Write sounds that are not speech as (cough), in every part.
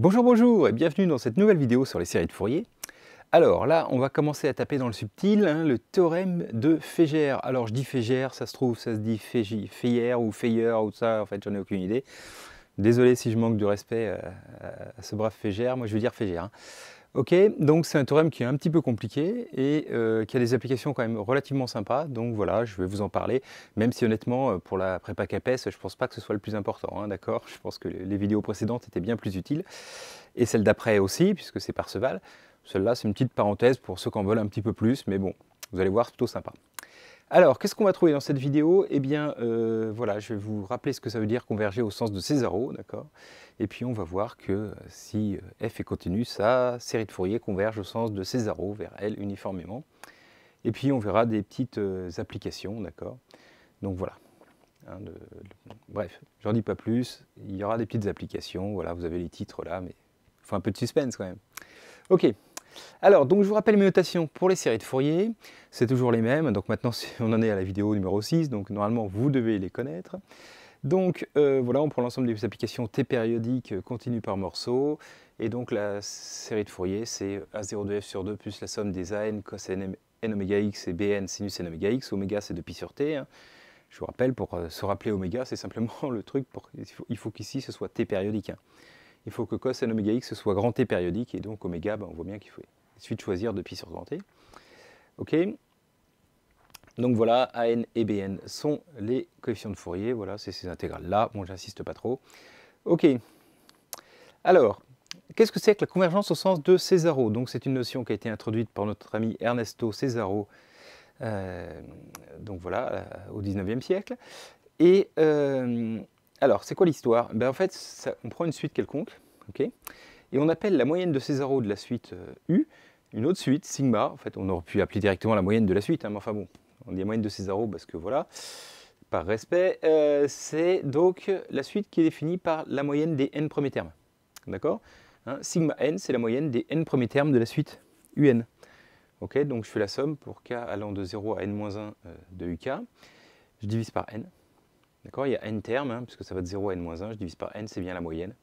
Bonjour, bonjour et bienvenue dans cette nouvelle vidéo sur les séries de Fourier. Alors là, on va commencer à taper dans le subtil, hein, le théorème de Fégère. Alors je dis Fégère, ça se trouve, ça se dit Fégère ou Fayeur ou ça, en fait j'en ai aucune idée. Désolé si je manque du respect euh, à ce brave Fégère, moi je veux dire Fégère. Hein. Ok, donc c'est un théorème qui est un petit peu compliqué et euh, qui a des applications quand même relativement sympas. Donc voilà, je vais vous en parler, même si honnêtement, euh, pour la prépa CAPES, je pense pas que ce soit le plus important, hein, d'accord Je pense que les vidéos précédentes étaient bien plus utiles, et celle d'après aussi, puisque c'est Parseval. Celle-là, c'est une petite parenthèse pour ceux qui en veulent un petit peu plus, mais bon, vous allez voir, plutôt sympa. Alors, qu'est-ce qu'on va trouver dans cette vidéo Eh bien, euh, voilà, je vais vous rappeler ce que ça veut dire converger au sens de Césaro, d'accord Et puis, on va voir que euh, si euh, f est continue, sa série de Fourier converge au sens de Césaro vers L uniformément. Et puis, on verra des petites applications, d'accord Donc, voilà. Hein, bref, j'en dis pas plus. Il y aura des petites applications, voilà, vous avez les titres là, mais il faut un peu de suspense quand même. Ok. Alors, donc je vous rappelle mes notations pour les séries de Fourier. C'est toujours les mêmes. Donc maintenant, on en est à la vidéo numéro 6. Donc normalement, vous devez les connaître. Donc euh, voilà, on prend l'ensemble des applications T périodiques euh, continues par morceau. Et donc la série de Fourier, c'est A0 2F sur 2 plus la somme des AN cos n, x et BN sinus n oméga x. Oméga, c'est 2 pi sur T. Hein. Je vous rappelle, pour euh, se rappeler oméga, c'est simplement (laughs) le truc, pour, il faut, qu'ici ce soit T périodique. Hein il faut que cos n oméga x soit grand T périodique, et donc oméga, ben, on voit bien qu'il faut ensuite choisir de pi sur grand T. Ok donc voilà, a n et BN sont les coefficients de Fourier. Voilà, c'est ces intégrales-là. Bon, j'insiste pas trop. Ok. Alors, qu'est-ce que c'est que la convergence au sens de Césaro Donc, c'est une notion qui a été introduite par notre ami Ernesto Césaro, euh, donc voilà, euh, au 19e siècle. Et euh, alors, c'est quoi l'histoire ben, En fait, on prend une suite quelconque, ok et on appelle la moyenne de ces de la suite euh, U une autre suite, sigma. En fait, on aurait pu appeler directement la moyenne de la suite, hein, mais enfin bon, on dit moyenne de ces parce que voilà, par respect. Euh, c'est donc la suite qui est définie par la moyenne des n premiers termes. D'accord hein, Sigma n, c'est la moyenne des n premiers termes de la suite UN. Ok, donc je fais la somme pour k allant de 0 à n-1 euh, de UK. Je divise par n, D'accord Il y a n termes, hein, puisque ça va de 0 à n-1, je divise par n, c'est bien la moyenne.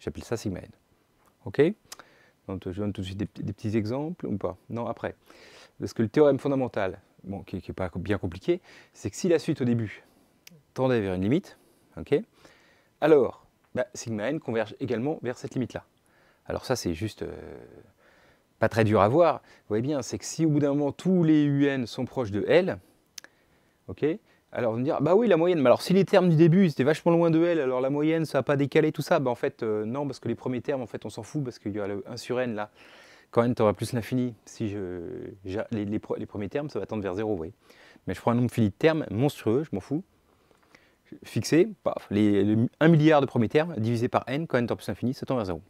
J'appelle ça sigma n. OK Donc je donne tout de suite des, petits exemples ou pas Non, après. Parce que le théorème fondamental, bon, qui n'est pas bien compliqué, c'est que si la suite au début tendait vers une limite, OK Alors, bah, sigma n converge également vers cette limite-là. Alors ça, c'est juste euh, pas très dur à voir. Vous voyez bien, c'est que si au bout d'un moment tous les un sont proches de L, ok, alors, on me dire, bah oui, la moyenne, mais alors si les termes du début c'était vachement loin de L, alors la moyenne, ça n'a pas décalé tout ça, bah en fait, euh, non, parce que les premiers termes, en fait, on s'en fout, parce qu'il y a le 1 sur N là. Quand N t'auras plus l'infini, si je, les, premiers termes, ça va tendre vers 0, vous Mais je prends un nombre fini de termes monstrueux, je m'en fous. Fixé, paf, les, 1 milliard de premiers termes divisé par N, quand N vers plus l'infini, ça tend vers 0.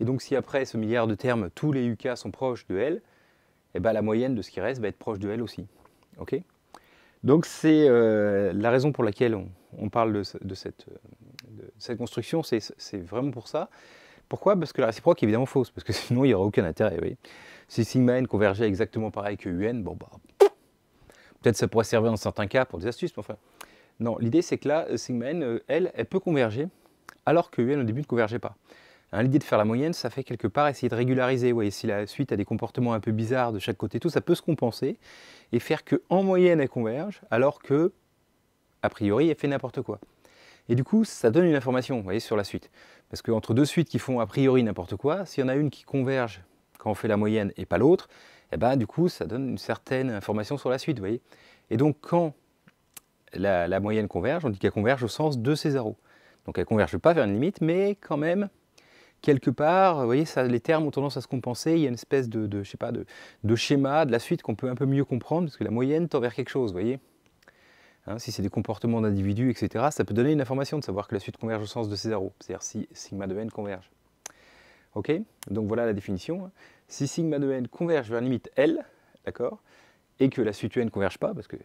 Et donc, si après ce milliard de termes, tous les UK sont proches de L, et eh ben, la moyenne de ce qui reste va être proche de L aussi. OK donc c'est euh, la raison pour laquelle on, parle euh, de, cette, construction, c'est vraiment pour ça. Pourquoi Parce que la réciproque est évidemment fausse, parce que (laughs) sinon il n'y aurait aucun intérêt. Si sigma n convergeait exactement pareil que un, bon bah peut-être ça pourrait servir dans certains cas pour des astuces, enfin. Non, l'idée c'est que là, sigma n, euh, elle, elle peut converger, alors que un au début ne convergeait pas. Hein, l'idée de faire la moyenne, ça fait quelque part essayer de régulariser. si la suite a des comportements un peu bizarres de chaque côté, tout ça peut se compenser et faire que en moyenne elle converge, alors que a priori elle fait n'importe quoi. Et du coup, ça donne une information, sur la suite. Parce qu'entre deux suites qui font a priori n'importe quoi, s'il y en a une qui converge quand on fait la moyenne et pas l'autre, eh ben, du coup, ça donne une certaine information sur la suite, voyez. Et donc, quand la, moyenne converge, on dit qu'elle converge au sens de ces arrows. Donc, elle ne converge pas vers une limite, mais quand même, quelque part, vous voyez, les termes ont tendance à se compenser. Il y a une espèce de, sais pas, de, schéma de la suite qu'on peut un peu mieux comprendre parce que la moyenne tend vers quelque chose, vous voyez. Hein, si c'est des comportements d'individus, etc., ça peut donner une information de savoir que la suite converge au sens de ces c'est-à-dire si sigma de n converge. Ok Donc voilà la définition. Si sigma de n converge vers la limite L, d'accord, et que la suite U ne converge pas, parce que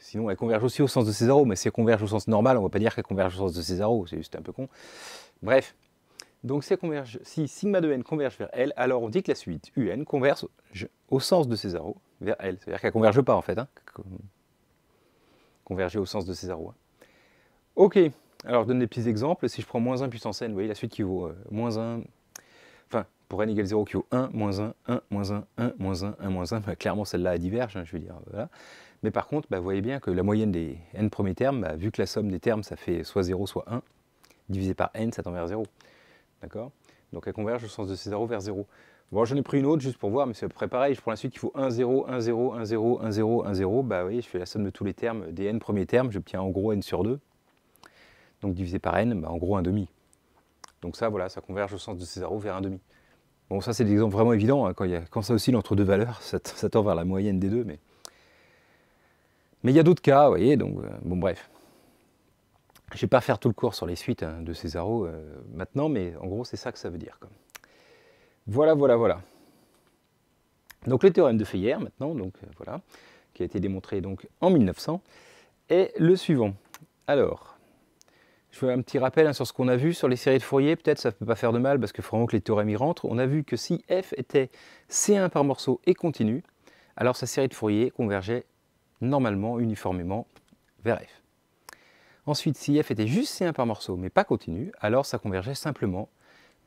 sinon elle converge aussi au sens de ces mais si elle converge au sens normal, on ne va pas dire qu'elle converge au sens de ces c'est juste un peu con. Bref, donc si, converge, si sigma de n converge vers L, alors on dit que la suite UN converge au sens de ces arrows vers L. C'est-à-dire qu'elle ne converge pas en fait. Hein. Converger au sens de ces arrows. Hein. Ok, alors je donne des petits exemples. Si je prends moins 1 puissance n, vous voyez la suite qui vaut euh, moins 1. Enfin, pour n égale 0 qui vaut 1, moins 1, 1, moins 1, 1, moins 1, 1, moins 1. clairement celle-là diverge, hein, je veux dire. Voilà. Mais par contre, bah, vous voyez bien que la moyenne des n premiers termes, bah, vu que la somme des termes ça fait soit 0 soit 1, divisé par n ça tend vers 0. D'accord Donc elle converge au sens de C0 vers 0. Bon, j'en ai pris une autre juste pour voir, mais c'est à peu près pareil. Je prends la suite il faut 1, 0, 1, 0, 1, 0, 1, 0, 1, 0. Bah oui, je fais la somme de tous les termes des n premiers termes. J'obtiens en gros n sur 2. Donc divisé par n, bah, en gros 1 demi. Donc ça, voilà, ça converge au sens de C0 vers 1 demi. Bon, ça, c'est des vraiment évident hein. Quand, y a, quand, ça oscille entre deux valeurs, (laughs) ça, tend vers la moyenne des deux. Mais, mais il y a d'autres cas, vous voyez. Donc, euh, bon, bref. Je ne vais pas faire tout le cours sur les suites hein, de César euh, maintenant, mais en gros, c'est ça que ça veut dire. Voilà, voilà, voilà. Donc le théorème de Feyer, maintenant, donc, euh, voilà, qui a été démontré donc, en 1900, est le suivant. Alors, je fais un petit rappel hein, sur ce qu'on a vu sur les séries de Fourier, peut-être ça ne peut pas faire de mal, parce que vraiment que les théorèmes y rentrent. On a vu que si f était C1 par morceau et continu, alors sa série de Fourier convergeait normalement, uniformément, vers f. Ensuite, si f était juste C1 par morceau, mais pas continu, alors ça convergeait simplement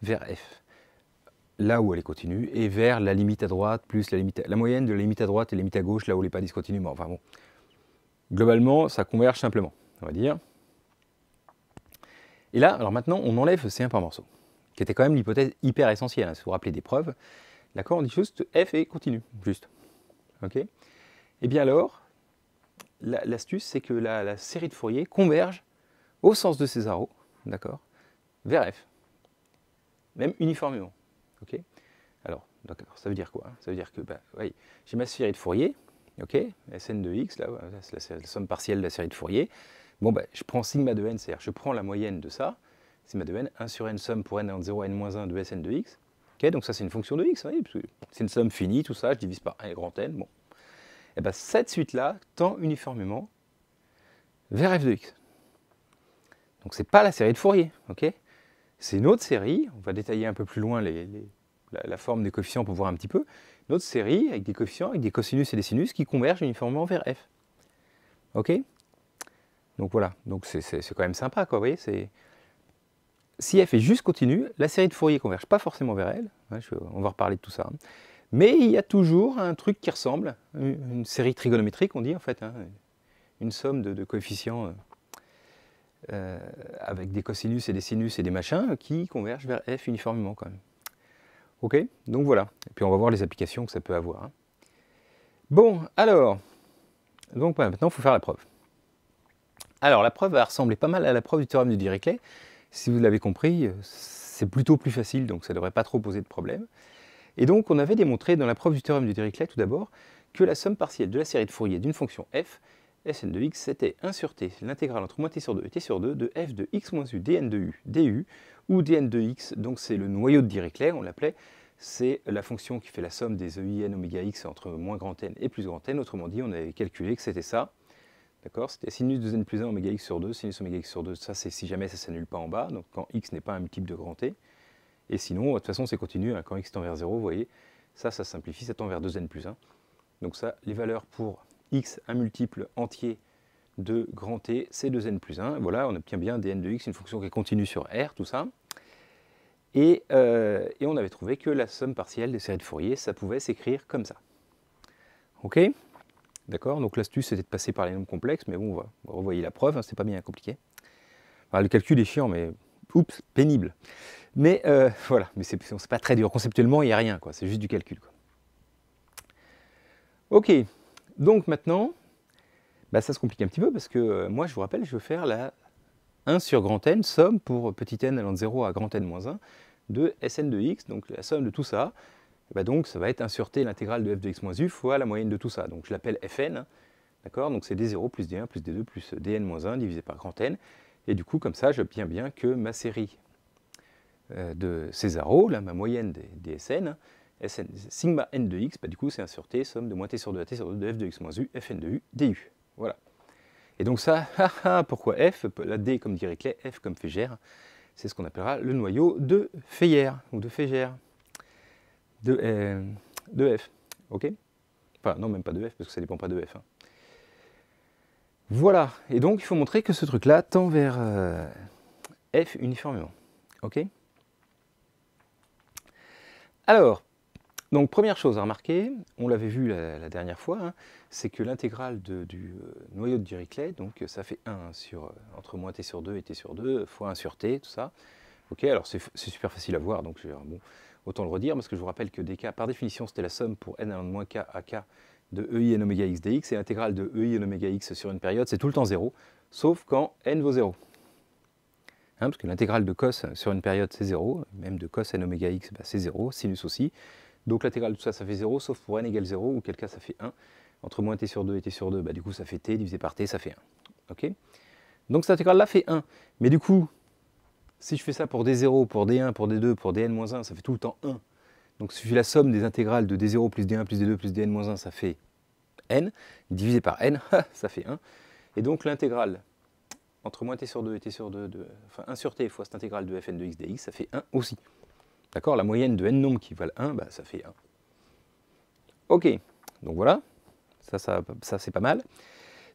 vers f, là où elle est continue, et vers la limite à droite, plus la, limite la moyenne de la limite à droite et la limite à gauche, là où elle n'est pas discontinue. enfin bon, globalement, ça converge simplement, on va dire. Et là, alors maintenant, on enlève C1 par morceau, qui était quand même l'hypothèse hyper essentielle. Hein, si vous vous rappelez des preuves, d'accord, on dit juste f est continue, juste. ok Et eh bien alors, l'astuce, c'est que la, série de Fourier converge au sens de ces arrows, d'accord, vers F, même uniformément. Ok Alors, d'accord, ça veut dire quoi Ça veut dire que bah, oui, j'ai ma série de Fourier, ok, Sn de x, là, c'est la, somme partielle de la série de Fourier. Bon, bah, je prends sigma de n, c'est-à-dire je prends la moyenne de ça, sigma de n, 1 sur n somme pour n 0 à n-1 de Sn de x. Ok, donc ça c'est une fonction de x, c'est une somme finie, tout ça, je divise par 1 et grand n, bon, et eh bien cette suite-là tend uniformément vers f de x. Donc c'est pas la série de Fourier, ok C'est une autre série, on va détailler un peu plus loin la, forme des coefficients pour voir un petit peu, une autre série avec des coefficients, avec des cosinus et des sinus qui convergent uniformément vers f. Ok Donc voilà, donc c'est quand même sympa, quoi, vous voyez, c'est... Si f est juste continue, la série de Fourier ne converge pas forcément vers elle, hein, on va reparler de tout ça, hein. Mais il y a toujours un truc qui ressemble, une série trigonométrique, on dit en fait, hein, une somme de, coefficients euh, euh, avec des cosinus et des sinus et des machins qui convergent vers f uniformément quand même. Ok Donc voilà. Et puis on va voir les applications que ça peut avoir. Hein. Bon, alors, donc maintenant il faut faire la preuve. Alors la preuve va ressembler pas mal à la preuve du théorème de Dirichlet. Si vous l'avez compris, euh, c'est plutôt plus facile, donc ça ne devrait pas trop poser de problème. Et donc on avait démontré dans la preuve du théorème de Dirichlet tout d'abord que la somme partielle de la série de Fourier d'une fonction f, Sn de x, c'était 1 sur t, l'intégrale entre moins t sur 2 et t sur 2 de f de x moins u dn de u du, ou dn de x, donc c'est le noyau de Dirichlet, on l'appelait, c'est la fonction qui fait la somme des e n oméga x entre moins grand n et plus grand n. Autrement dit, on avait calculé que c'était ça. D'accord C'était sinus de n plus 1 oméga x sur 2, sinus oméga x sur 2, ça c'est si jamais ça s'annule pas en bas, donc quand x n'est pas un multiple de grand t. Et sinon, de toute façon, c'est continu. Hein, quand x tend vers 0, vous voyez, ça, ça simplifie, ça tend vers 2n plus 1. Donc ça, les valeurs pour x, un multiple entier de grand T, c'est 2n plus 1. Voilà, on obtient bien dn de x, une fonction qui est continue sur R, tout ça. Euh, et, on avait trouvé que la somme partielle des séries de Fourier, ça pouvait s'écrire comme ça. Ok D'accord Donc l'astuce, c'était de passer par les nombres complexes, mais bon, on va la preuve, hein, c'est pas bien compliqué. le calcul est chiant, mais oups, pénible. Mais euh, voilà, mais c'est pas très dur. Conceptuellement, il n'y a rien, quoi. C'est juste du calcul. Ok, donc maintenant, bah, ça se complique un petit peu parce que euh, moi, je vous rappelle, je veux faire la 1 sur grand n, somme pour petit n allant de 0 à grand n 1, de Sn de x, donc la somme de tout ça. Bah, donc, ça va être 1 sur t, l'intégrale de f de x moins u, fois la moyenne de tout ça. Donc, je l'appelle fn, d'accord Donc, c'est d0 plus d1 plus d2 plus dn 1 divisé par grand n. Et du coup, comme ça, j'obtiens bien que ma série euh, de Césaro, là, ma moyenne des, SN, hein, sigma n de x, bah, du coup, c'est 1 sur t, somme de moins t sur 2 à t sur 2 de f de x moins u, fn de u, du. Voilà. Et donc ça, (laughs) ah, ah, pourquoi f La d comme dirait Clay, f comme Fégère, c'est ce qu'on appellera le noyau de Feyère, ou de Fégère, euh, de, f. OK Enfin, non, même pas de f, parce que ça dépend pas de f. Hein. Voilà, et donc il faut montrer que ce truc-là tend vers euh, F uniformément. Ok Alors, donc première chose à remarquer, on l'avait vu la, dernière fois, hein, c'est que l'intégrale du euh, noyau de Dirichlet, donc ça fait 1 sur, euh, entre moins t sur 2 et t sur 2, fois 1 sur t, tout ça. Ok, alors c'est super facile à voir, donc bon, autant le redire, parce que je vous rappelle que dk, par définition, c'était la somme pour n allant de moins k à k de EI n oméga x dx et l'intégrale de EI n oméga x sur une période, c'est tout le temps 0, sauf quand n vaut 0. Hein, parce que l'intégrale de cos sur une période, c'est 0, même de cos n oméga x, bah, c'est 0, sinus aussi. Donc l'intégrale de tout ça, ça fait 0, sauf pour n égale 0, ou quel cas ça fait 1. Entre moins t sur 2 et t sur 2, bah, du coup ça fait t divisé par t, ça fait 1. Donc cette intégrale-là fait 1. Mais du coup, si je fais ça pour d0, pour d1, pour d2, pour dn-1, ça fait tout le temps 1. Donc si la somme des intégrales de d0 plus d1 plus d2 plus dn moins 1, ça fait n, divisé par n, (laughs) ah, ça fait 1. Et donc l'intégrale entre moins t sur 2 et t sur 2, de, enfin 1 sur t fois cette intégrale de fn de x dx, ça fait 1 aussi. D'accord La moyenne de n nombres qui valent 1, bah, ça fait 1. Ok, donc voilà, ça, ça, c'est pas mal.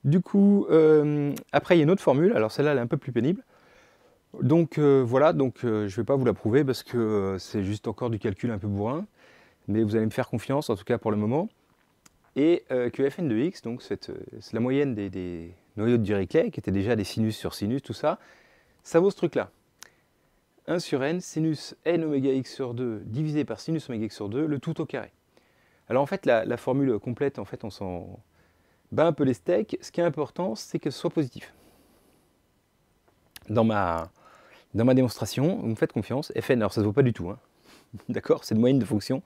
Du coup, euh, après il y a une autre formule, alors celle-là elle est un peu plus pénible. Donc euh, voilà, donc euh, je ne vais pas vous la prouver parce que euh, c'est juste encore du calcul un peu bourrin, mais vous allez me faire confiance en tout cas pour le moment. Et que Fn de x, donc c'est la moyenne des, noyaux de Dirichlet, qui étaient déjà des sinus sur sinus, tout ça, ça vaut ce truc-là. 1 sur n, sinus n oméga x sur 2 divisé par sinus oméga x sur 2, le tout au carré. Alors en fait, la, formule complète, en fait, on s'en bat un peu les steaks. Ce qui est important, c'est que ce soit positif. Dans ma, dans ma démonstration, vous me faites confiance, FN, alors ça ne se voit pas du tout, hein. (laughs) d'accord C'est une moyenne de fonction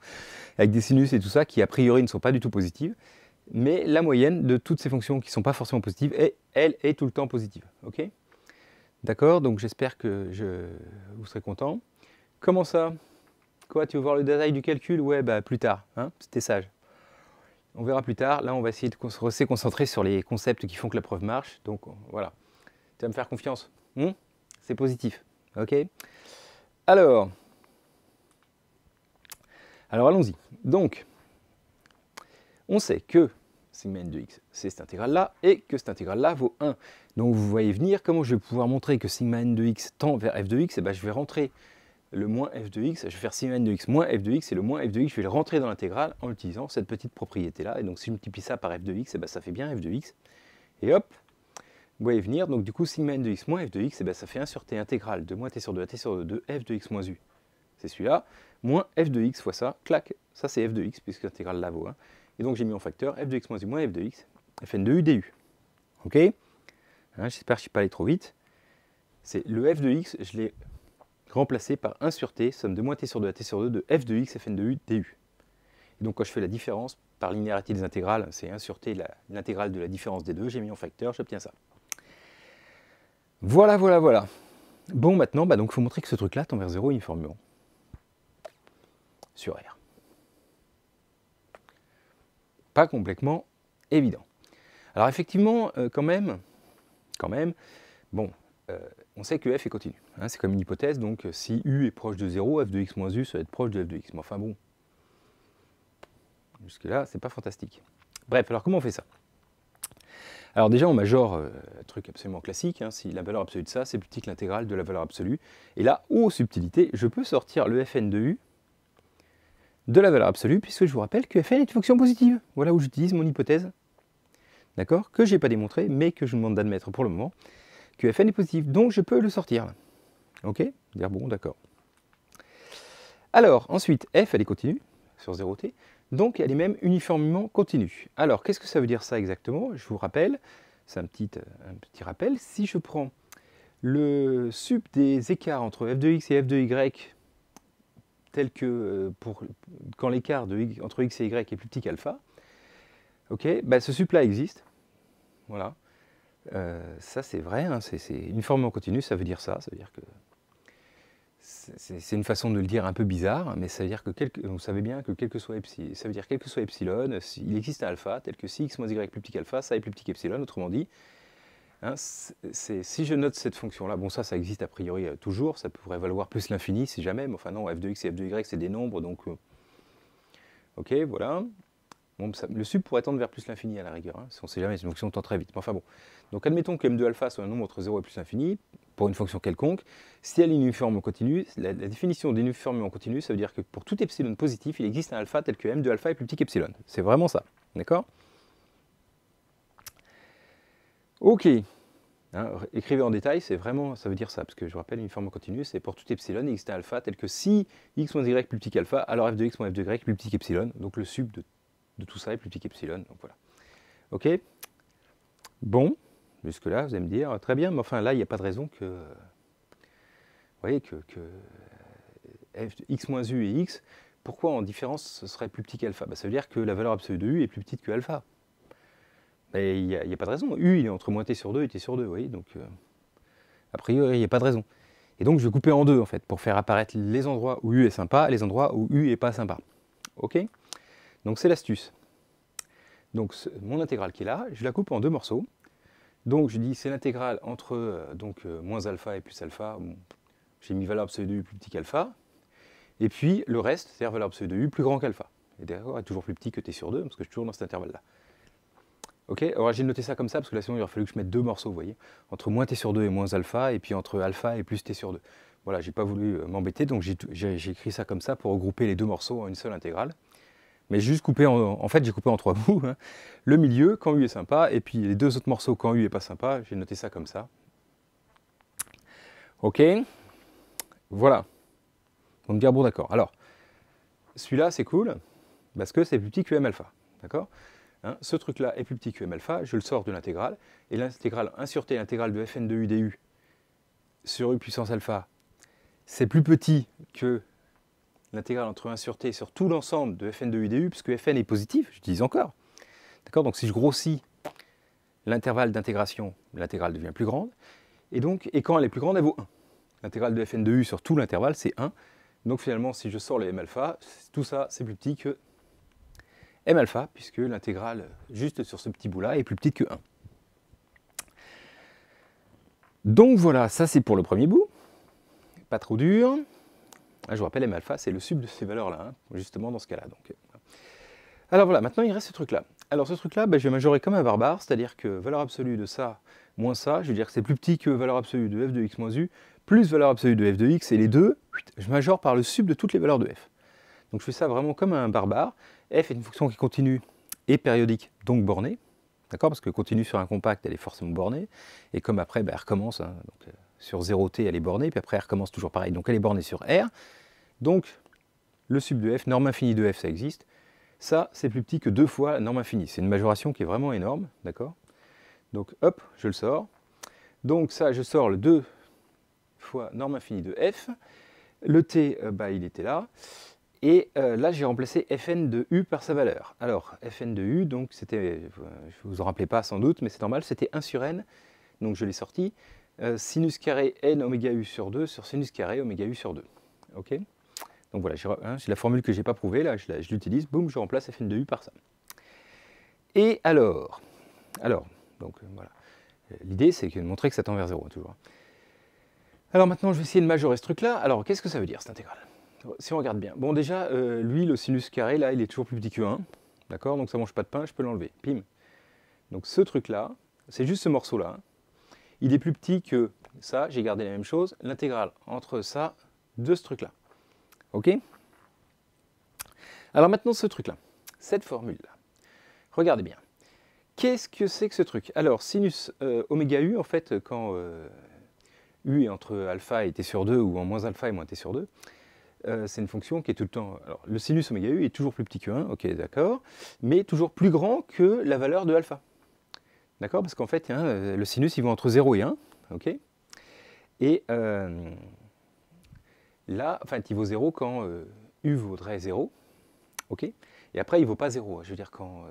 avec des sinus et tout ça qui a priori ne sont pas du tout positives, mais la moyenne de toutes ces fonctions qui ne sont pas forcément positives, est, elle est tout le temps positive, ok D'accord Donc j'espère que je... vous serez content. Comment ça Quoi, tu veux voir le détail du calcul Ouais, bah plus tard, hein c'était sage. On verra plus tard. Là, on va essayer de se concentrer sur les concepts qui font que la preuve marche. Donc voilà, tu vas me faire confiance. Non hmm c'est positif. Ok Alors, alors allons-y. Donc, on sait que sigma n de x, c'est cette intégrale-là, et que cette intégrale-là vaut 1. Donc vous voyez venir comment je vais pouvoir montrer que sigma n de x tend vers f de x, et ben je vais rentrer le moins f de x, je vais faire sigma n de x moins f de x, et le moins f de x, je vais le rentrer dans l'intégrale en utilisant cette petite propriété-là. Et donc si je multiplie ça par f de x, et ben ça fait bien f de x. Et hop, vous voyez venir. Donc du coup, sigma n de x moins f de x, et eh ben, ça fait 1 sur t intégrale de moins t sur 2 à t sur 2 f de x moins u. C'est celui-là. Moins f de x fois ça, clac, ça c'est f de x, puisque l'intégrale là vaut. Hein. Et donc j'ai mis en facteur f de x moins u moins f de x, fn de u du. Ok hein, J'espère que je ne suis pas allé trop vite. C'est le f de x, je l'ai remplacé par 1 sur t, somme de moins t sur 2 à t sur 2 de f de x fn de u du. Et donc quand je fais la différence par linéarité des intégrales, c'est 1 sur t, l'intégrale de la différence des deux, j'ai mis en facteur, j'obtiens ça. Voilà, voilà, voilà. Bon, maintenant, bah donc faut montrer que ce truc-là tend vers 0 uniformément. Sur R. Pas complètement évident. Alors effectivement, euh, quand même, quand même, bon, euh, on sait que f est continu. Hein, c'est comme une hypothèse, donc euh, si u est proche de 0, f de x moins u, ça va être proche de f de x. Mais enfin bon, jusque-là, c'est pas fantastique. Bref, alors comment on fait ça alors déjà, on major euh, truc absolument classique, hein, si la valeur absolue de ça, c'est plus petit que l'intégrale de la valeur absolue. Et là, ô oh, subtilité, je peux sortir le fn de u de la valeur absolue, puisque je vous rappelle que fn est une fonction positive. Voilà où j'utilise mon hypothèse, d'accord, que je n'ai pas démontré, mais que je vous demande d'admettre pour le moment, que fn est positive, donc je peux le sortir. Ok Dire bon, d'accord. Alors, ensuite, f, elle est continue, sur 0t. Donc elle est même uniformément continue. Alors qu'est-ce que ça veut dire ça exactement Je vous rappelle, c'est euh, un petit, rappel, si je prends le sup des écarts entre f de x et f de y, tel que euh, pour, quand l'écart entre x et y est plus petit qu'alpha, ok, bah, ce sup là existe. Voilà. Euh, ça c'est vrai, hein, c'est uniformément continu, ça veut dire ça, ça veut dire que c'est une façon de le dire un peu bizarre, mais ça veut dire que quel, vous bien que quel que soit epsilon, ça veut dire quel soit epsilon, il existe un alpha tel que si x moins y est plus petit alpha, ça est plus petit epsilon. Autrement dit, hein, si je note cette fonction-là, bon ça, ça existe a priori euh, toujours, ça pourrait valoir plus l'infini si jamais, mais enfin non, f de x et f de y c'est des nombres, donc euh, ok, voilà. le sub pourrait tendre vers plus l'infini à la rigueur, hein, si on ne sait jamais, c'est une fonction tend très vite. enfin bon, donc admettons que m2 alpha soit un nombre entre 0 et plus l'infini, pour une fonction quelconque, si elle est uniforme en continu, la, définition d'uniforme en continu, ça veut dire que pour tout epsilon positif, il existe un alpha tel que m de alpha est plus petit epsilon. C'est vraiment ça, d'accord Ok, hein, écrivez en détail, c'est vraiment, ça veut dire ça, parce que je rappelle, uniforme en continu, c'est pour tout epsilon, il existe un alpha tel que si x moins y est plus petit alpha, alors f de x moins f de y est plus petit epsilon. donc le sub de, de tout ça est plus petit qu'epsilon, donc voilà. Ok Bon. Jusque-là, vous allez me dire, très bien, mais enfin là, il n'y a pas de raison que, vous voyez, que, f, x moins u et x, pourquoi en différence ce serait plus petit qu'alpha bah, Ça veut dire que la valeur absolue de u est plus petite que alpha. Mais il n'y a, pas de raison. U, il est entre moins t sur 2 et t sur 2, vous voyez, donc euh, a priori, il n'y a pas de raison. Et donc je vais couper en deux, en fait, pour faire apparaître les endroits où u est sympa, et les endroits où u n'est pas sympa. OK Donc c'est l'astuce. Donc mon intégrale qui est là, je la coupe en deux morceaux. Donc je dis c'est l'intégrale entre euh, donc euh, moins alpha et plus alpha. J'ai mis valeur absolue de u plus petit qu'alpha. Et puis le reste, c'est-à-dire valeur absolue de u plus grand qu'alpha. Et d'accord, toujours plus petit que t sur 2, parce que je suis toujours dans cet intervalle-là. Ok, alors j'ai noté ça comme ça, parce que là sinon il aurait fallu que je mette deux morceaux, vous voyez, entre moins t sur 2 et moins alpha, et puis entre alpha et plus t sur 2. Voilà, j'ai pas voulu euh, m'embêter, donc j'ai écrit ça comme ça pour regrouper les deux morceaux en une seule intégrale mais juste coupé en, fait j'ai coupé en trois (laughs) bouts hein. le milieu quand U est sympa et puis les deux autres morceaux quand U est pas sympa j'ai noté ça comme ça ok voilà donc dire bon d'accord alors celui-là c'est cool parce que c'est plus petit que M alpha d'accord hein. ce truc là est plus petit que M alpha je le sors de l'intégrale et l'intégrale 1 sur T l'intégrale de Fn de U du sur U puissance alpha c'est plus petit que l'intégrale entre 1 sur t sur tout l'ensemble de fn de u du, puisque fn est positif, je dis encore. D'accord Donc si je grossis l'intervalle d'intégration, l'intégrale devient plus grande. Et donc, et quand elle est plus grande, elle vaut 1. L'intégrale de fn de u sur tout l'intervalle, c'est 1. Donc finalement, si je sors le m alpha, tout ça, c'est plus petit que m alpha, puisque l'intégrale juste sur ce petit bout-là est plus petite que 1. Donc voilà, ça c'est pour le premier bout. Pas trop dur. Ah, je vous rappelle, M-alpha, c'est le sub de ces valeurs-là, hein, justement dans ce cas-là. Donc. Euh. Alors voilà, maintenant il reste ce truc-là. Alors ce truc-là, ben, je vais majorer comme un barbare, c'est-à-dire que valeur absolue de ça moins ça, je veux dire que c'est plus petit que valeur absolue de f de x moins u, plus valeur absolue de f de x, et les deux, je majore par le sub de toutes les valeurs de f. Donc je fais ça vraiment comme un barbare. f est une fonction qui continue et périodique, donc bornée, d'accord Parce que continue sur un compact, elle est forcément bornée, et comme après, ben, elle recommence, hein, euh, sur 0t, elle est bornée, puis après elle recommence toujours pareil. Donc elle est bornée sur R. Donc le sub de f, norme infinie de f, ça existe. Ça, c'est plus petit que deux fois norme infinie. C'est une majoration qui est vraiment énorme, d'accord Donc hop, je le sors. Donc ça, je sors le 2 fois norme infinie de f. Le t, euh, bah, il était là. Et euh, là, j'ai remplacé fn de u par sa valeur. Alors, fn de u, donc c'était, euh, je ne vous en rappelais pas sans doute, mais c'est normal, c'était 1 sur n. Donc je l'ai sorti. Euh, sinus carré n oméga u sur 2 sur sinus carré oméga u sur 2. Donc voilà, j'ai hein, la formule que je n'ai pas prouvée, là je, l'utilise, boum, je remplace fn de u par ça. Et alors Alors, donc euh, voilà. Euh, l'idée c'est de montrer que ça tend vers 0 toujours. Alors maintenant je vais essayer de majorer ce truc-là. Alors qu'est-ce que ça veut dire cette intégrale Si on regarde bien, bon déjà, lui le sinus carré là il est toujours plus petit que 1. D'accord Donc ça mange pas de pain, je peux l'enlever. Pim. Donc ce truc-là, c'est juste ce morceau-là. Hein il est plus petit que ça, j'ai gardé la même chose, l'intégrale entre ça, de ce truc-là. Ok Alors maintenant ce truc-là, cette formule-là, regardez bien. Qu'est-ce que c'est que ce truc Alors sinus euh, oméga u, en fait, quand euh, u est entre alpha et t sur 2, ou en moins alpha et moins t sur 2, euh, c'est une fonction qui est tout le temps... Alors le sinus oméga u est toujours plus petit que 1, ok d'accord, mais toujours plus grand que la valeur de alpha. D'accord Parce qu'en fait, hein, euh, le sinus, il vaut entre 0 et 1. et euh, là, enfin, il vaut 0 quand euh, U vaudrait 0. et après, il ne vaut pas 0. Hein. Je veux dire, quand,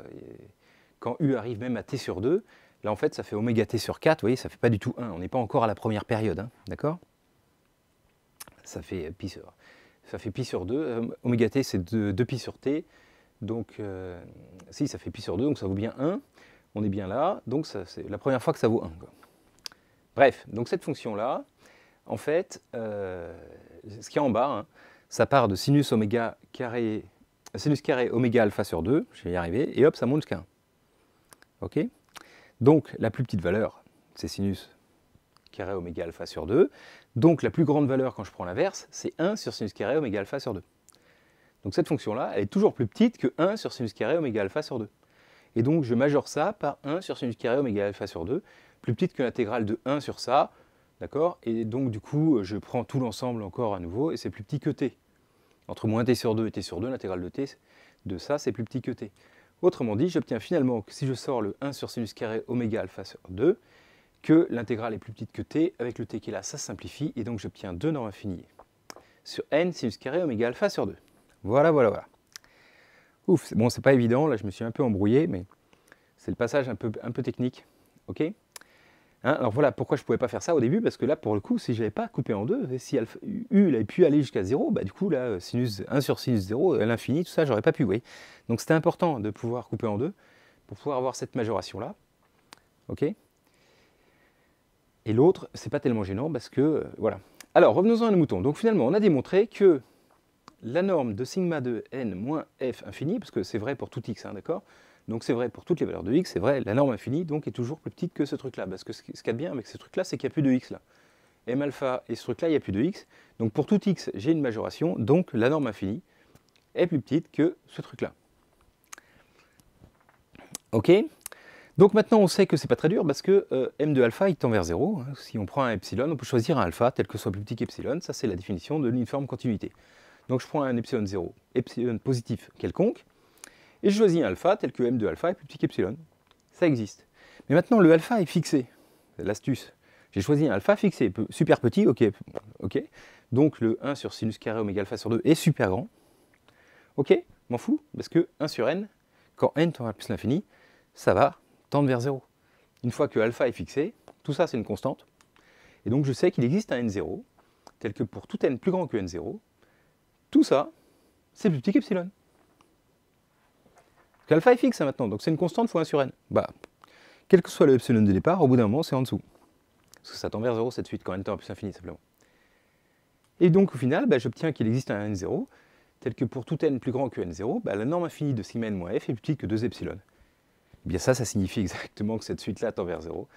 U arrive même à T sur 2, là, en fait, ça fait oméga T sur 4. Vous voyez, ça ne fait pas du tout 1. On n'est pas encore à la première période. Hein, d'accord ça fait, pi sur, ça fait pi sur 2. oméga c'est 2, pi sur T. Donc, si, ça fait pi sur 2, donc ça vaut bien 1 on est bien là, donc c'est la première fois que ça vaut 1. Bref, donc cette fonction-là, en fait, ce euh, ce qui est en bas, hein, ça part de sinus oméga carré, sinus carré oméga alpha sur 2, je vais y arriver, et hop, ça monte jusqu'à 1. OK Donc la plus petite valeur, c'est sinus carré oméga alpha sur 2. Donc la plus grande valeur quand je prends l'inverse, c'est 1 sur sinus carré oméga alpha sur 2. Donc cette fonction-là, elle est toujours plus petite que 1 sur sinus carré oméga alpha sur 2. Et donc, je majore ça par 1 sur sinus carré oméga alpha sur 2, plus petite que l'intégrale de 1 sur ça, d'accord Et donc, du coup, je prends tout l'ensemble encore à nouveau, et c'est plus petit que t. Entre moins t sur 2 et t sur 2, l'intégrale de t de ça, c'est plus petit que t. Autrement dit, j'obtiens finalement, que si je sors le 1 sur sinus carré oméga alpha sur 2, que l'intégrale est plus petite que t, avec le t qui est là, ça simplifie, et donc j'obtiens 2 normes infinies sur n sinus carré oméga alpha sur 2. Voilà, voilà, voilà. Ouf, bon, c'est pas évident, là je me suis un peu embrouillé, mais c'est le passage un peu, un peu technique. Ok hein, Alors voilà pourquoi je ne pouvais pas faire ça au début, parce que là, pour le coup, si je n'avais pas coupé en deux, et si alpha, U avait pu aller jusqu'à 0, bah, du coup, là, euh, sinus 1 sur sinus 0, à euh, l'infini, tout ça, j'aurais pas pu. Oui. Donc c'était important de pouvoir couper en deux pour pouvoir avoir cette majoration-là. ok et l'autre, c'est pas tellement gênant parce que, euh, voilà. Alors, revenons-en à nos moutons. Donc finalement, on a démontré que la norme de sigma de n moins f infini, parce que c'est vrai pour tout x, hein, d'accord Donc c'est vrai pour toutes les valeurs de x, c'est vrai, la norme infinie donc est toujours plus petite que ce truc-là, parce que ce qu'il y a de bien avec ce truc-là, c'est qu'il n'y a plus de x là. m alpha et ce truc-là, il n'y a plus de x, donc pour tout x, j'ai une majoration, donc la norme infinie est plus petite que ce truc-là. Ok donc maintenant on sait que c'est pas très dur parce que euh, m de alpha il tend vers 0. Hein. Si on prend un epsilon, on peut choisir un alpha tel que soit plus petit qu'epsilon, ça c'est la définition de l'uniforme continuité. Donc je prends un epsilon 0, epsilon positif quelconque, et je choisis un alpha tel que m de alpha est plus petit qu'epsilon. Ça existe. Mais maintenant, le alpha est fixé. C'est l'astuce. J'ai choisi un alpha fixé, super petit, ok, ok. Donc le 1 sur sinus carré oméga alpha sur 2 est super grand. Ok, m'en fous, parce que 1 sur n, quand n tend à plus l'infini, ça va tendre vers 0. Une fois que alpha est fixé, tout ça c'est une constante. Et donc je sais qu'il existe un n0, tel que pour tout n plus grand que n0, tout ça, c'est plus petit epsilon. Alpha est fixe hein, maintenant, donc c'est une constante fois 1 sur n. Bah, quel que soit le epsilon de départ, au bout d'un moment, c'est en dessous. Parce que ça tend vers 0 cette suite quand n tend à plus infini, simplement. Et donc, au final, bah, j'obtiens qu'il existe un n0, tel que pour tout n plus grand que n0, bah, la norme infinie de sigma n moins f est plus petite que 2 epsilon. Et eh bien ça, ça signifie exactement que cette suite-là tend vers 0.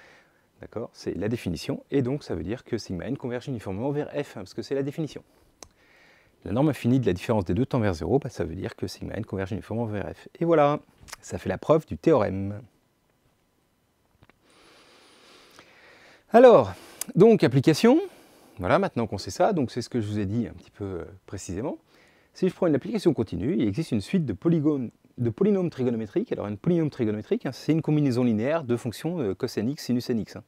D'accord C'est la définition, et donc ça veut dire que sigma n converge uniformément vers f, hein, parce que c'est la définition la norme infinie de la différence des deux tend vers 0, bah, ça veut dire que sigma n converge uniformément vers f. Et voilà, ça fait la preuve du théorème. Alors, donc application, voilà maintenant qu'on sait ça, donc c'est ce que je vous ai dit un petit peu euh, précisément. Si je prends une application continue, il existe une suite de polynômes trigonométriques. Alors, une polynôme trigonométrique, hein, c'est une combinaison linéaire de fonctions euh, cos nx, sinus nx, hein.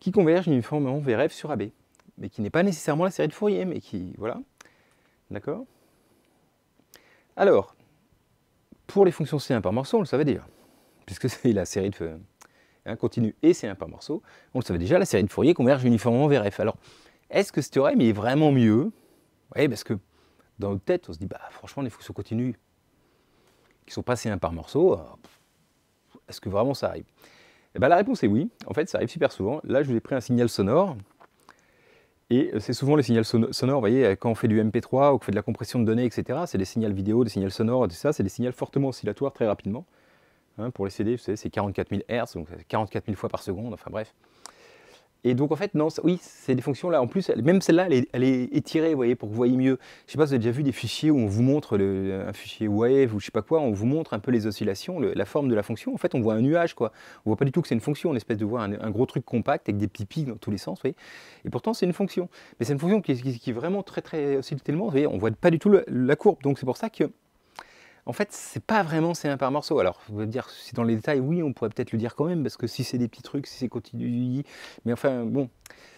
qui convergent uniformément vers f sur AB mais qui n'est pas nécessairement la série de Fourier, mais qui, voilà. D'accord Alors, pour les fonctions C1 par morceau, on le savait déjà, puisque (laughs) c'est la série de hein, continue et C1 par morceau, on le savait déjà, la série de Fourier converge uniformément vers F. Alors, est-ce que ce théorème est vraiment mieux Oui, parce que dans notre tête, on se dit, bah franchement, les fonctions continues qui sont pas C1 par morceau, euh, est-ce que vraiment ça arrive bah, La réponse est oui, en fait, ça arrive super souvent. Là, je vous ai pris un signal sonore, et euh, c'est souvent les signaux sonores, vous voyez, euh, quand on fait du MP3 ou qu'on fait de la compression de données, etc., c'est des signaux vidéo, des signaux sonores, tout ça, c'est des signaux fortement oscillatoires très rapidement. Hein, pour les CD, vous savez, c'est 44 000 Hz, donc 44 000 fois par seconde, enfin bref. Et donc en fait, non, oui, c'est des fonctions là. En plus, même celle-là, elle, est étirée, vous voyez, pour que vous voyez mieux. Je ne sais pas si vous avez déjà vu des fichiers où on vous montre le, un fichier wave ou je sais pas quoi, on vous montre un peu les oscillations, la forme de la fonction. En fait, on voit un nuage, quoi. On ne voit pas du tout que c'est une fonction, on espèce de voir un, gros truc compact avec des petits pics dans tous les sens, vous voyez. Et pourtant, c'est une fonction. Mais c'est une fonction qui, qui, est vraiment très, très oscillée tellement, vous voyez, on voit pas du tout la courbe. Donc c'est pour ça que en fait, c'est pas vraiment c'est un par morceau. Alors, pouvez me dire, si dans les détails, oui, on pourrait peut-être le dire quand même, parce que si c'est des petits trucs, si c'est continu, mais enfin, bon,